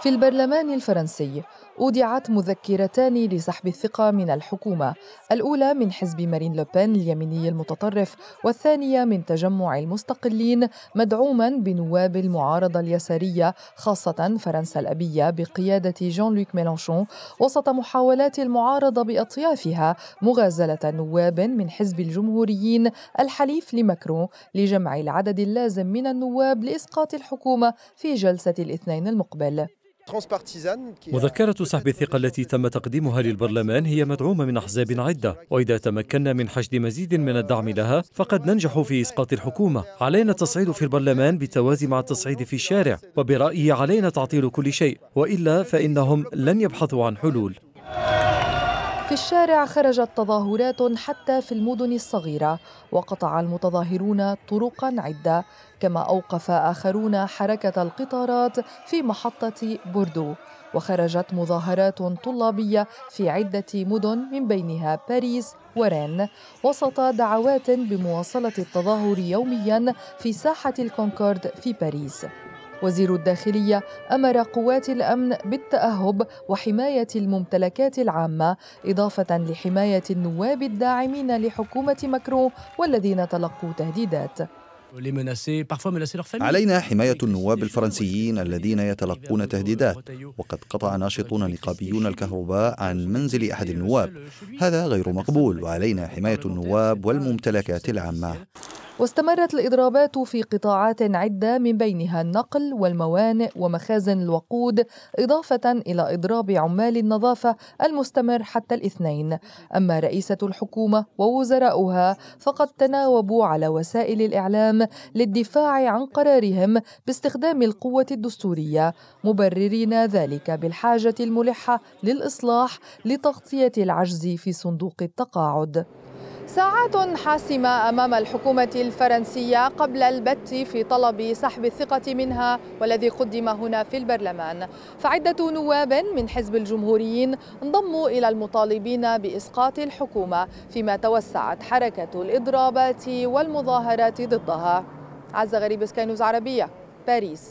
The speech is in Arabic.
في البرلمان الفرنسي أودعت مذكرتان لسحب الثقة من الحكومة الأولى من حزب مارين لوبين اليميني المتطرف والثانية من تجمع المستقلين مدعوما بنواب المعارضة اليسارية خاصة فرنسا الأبية بقيادة جون لوك ميلانشون وسط محاولات المعارضة بأطيافها مغازلة نواب من حزب الجمهوريين الحليف لمكرون لجمع العدد اللازم من النواب لإسقاط الحكومة في جلسة الاثنين المقبل مذكرة سحب آه، الثقة التي تم تقديمها للبرلمان هي مدعومة من أحزاب عدة وإذا تمكنا من حشد مزيد من الدعم لها فقد ننجح في إسقاط الحكومة علينا التصعيد في البرلمان بالتوازي مع التصعيد في الشارع وبرأيي علينا تعطيل كل شيء وإلا فإنهم لن يبحثوا عن حلول في الشارع خرجت تظاهرات حتى في المدن الصغيرة وقطع المتظاهرون طرقا عدة كما أوقف آخرون حركة القطارات في محطة بوردو وخرجت مظاهرات طلابية في عدة مدن من بينها باريس ورين وسط دعوات بمواصلة التظاهر يوميا في ساحة الكونكورد في باريس وزير الداخلية أمر قوات الأمن بالتأهب وحماية الممتلكات العامة إضافة لحماية النواب الداعمين لحكومة مكرون والذين تلقوا تهديدات علينا حماية النواب الفرنسيين الذين يتلقون تهديدات وقد قطع ناشطون نقابيون الكهرباء عن منزل أحد النواب هذا غير مقبول وعلينا حماية النواب والممتلكات العامة واستمرت الإضرابات في قطاعات عدة من بينها النقل والموانئ ومخازن الوقود إضافة إلى إضراب عمال النظافة المستمر حتى الاثنين أما رئيسة الحكومة ووزراؤها فقد تناوبوا على وسائل الإعلام للدفاع عن قرارهم باستخدام القوة الدستورية مبررين ذلك بالحاجة الملحة للإصلاح لتغطية العجز في صندوق التقاعد ساعات حاسمة أمام الحكومة الفرنسية قبل البت في طلب سحب الثقة منها والذي قدم هنا في البرلمان فعدة نواب من حزب الجمهوريين انضموا إلى المطالبين بإسقاط الحكومة فيما توسعت حركة الإضرابات والمظاهرات ضدها عز غريب سكاينوز عربية باريس